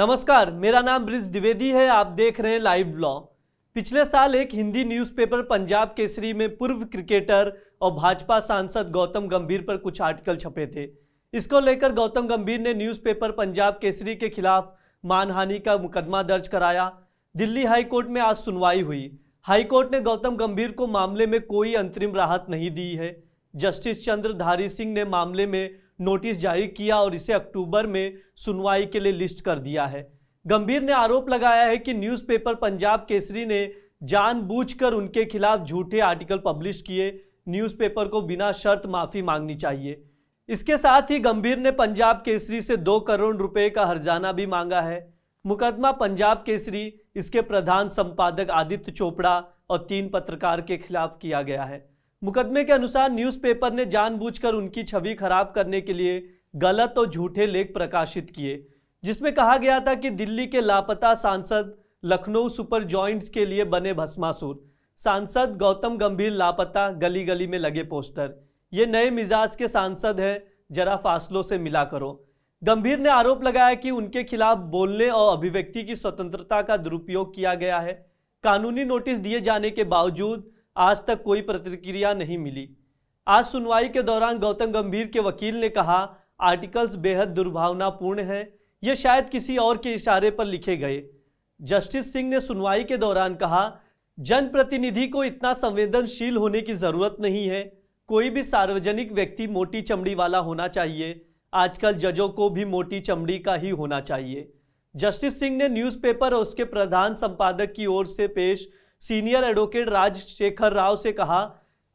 नमस्कार मेरा नाम ब्रिज द्विवेदी है आप देख रहे हैं लाइव ब्लॉग पिछले साल एक हिंदी न्यूज़पेपर पंजाब केसरी में पूर्व क्रिकेटर और भाजपा सांसद गौतम गंभीर पर कुछ आर्टिकल छपे थे इसको लेकर गौतम गंभीर ने न्यूज़पेपर पंजाब केसरी के खिलाफ मानहानि का मुकदमा दर्ज कराया दिल्ली हाईकोर्ट में आज सुनवाई हुई हाईकोर्ट ने गौतम गंभीर को मामले में कोई अंतरिम राहत नहीं दी है जस्टिस चंद्रधारी सिंह ने मामले में नोटिस जारी किया और इसे अक्टूबर में सुनवाई के लिए लिस्ट कर दिया है गंभीर ने आरोप लगाया है कि न्यूज़पेपर पंजाब केसरी ने जानबूझकर उनके खिलाफ झूठे आर्टिकल पब्लिश किए न्यूज़पेपर को बिना शर्त माफ़ी मांगनी चाहिए इसके साथ ही गंभीर ने पंजाब केसरी से दो करोड़ रुपए का हर्जाना भी मांगा है मुकदमा पंजाब केसरी इसके प्रधान संपादक आदित्य चोपड़ा और तीन पत्रकार के खिलाफ किया गया है मुकदमे के अनुसार न्यूज़पेपर ने जानबूझकर उनकी छवि खराब करने के लिए गलत और झूठे लेख प्रकाशित किए जिसमें कहा गया था कि दिल्ली के लापता सांसद लखनऊ सुपर जॉइंट्स के लिए बने भस्मासुर सांसद गौतम गंभीर लापता गली गली में लगे पोस्टर ये नए मिजाज के सांसद हैं जरा फासलों से मिला करो गंभीर ने आरोप लगाया कि उनके खिलाफ बोलने और अभिव्यक्ति की स्वतंत्रता का दुरुपयोग किया गया है कानूनी नोटिस दिए जाने के बावजूद आज तक कोई प्रतिक्रिया नहीं मिली आज सुनवाई के दौरान गौतम गंभीर के वकील ने कहा आर्टिकल्स बेहद दुर्भावनापूर्ण हैं ये शायद किसी और के इशारे पर लिखे गए जस्टिस सिंह ने सुनवाई के दौरान कहा जनप्रतिनिधि को इतना संवेदनशील होने की ज़रूरत नहीं है कोई भी सार्वजनिक व्यक्ति मोटी चमड़ी वाला होना चाहिए आजकल जजों को भी मोटी चमड़ी का ही होना चाहिए जस्टिस सिंह ने न्यूज़पेपर और उसके प्रधान संपादक की ओर से पेश सीनियर एडवोकेट राजशेखर राव से कहा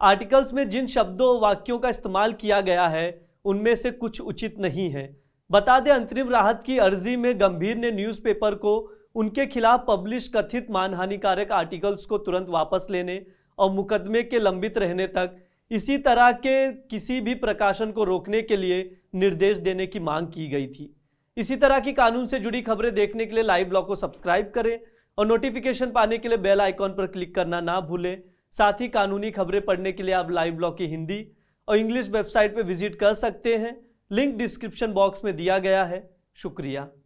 आर्टिकल्स में जिन शब्दों वाक्यों का इस्तेमाल किया गया है उनमें से कुछ उचित नहीं है बता दें अंतरिम राहत की अर्जी में गंभीर ने न्यूज़पेपर को उनके खिलाफ पब्लिश कथित मानहानिकारक आर्टिकल्स को तुरंत वापस लेने और मुकदमे के लंबित रहने तक इसी तरह के किसी भी प्रकाशन को रोकने के लिए निर्देश देने की मांग की गई थी इसी तरह की कानून से जुड़ी खबरें देखने के लिए लाइव ब्लॉग को सब्सक्राइब करें और नोटिफिकेशन पाने के लिए बेल आइकॉन पर क्लिक करना ना भूलें साथ ही कानूनी खबरें पढ़ने के लिए आप लाइव ब्लॉग की हिंदी और इंग्लिश वेबसाइट पर विजिट कर सकते हैं लिंक डिस्क्रिप्शन बॉक्स में दिया गया है शुक्रिया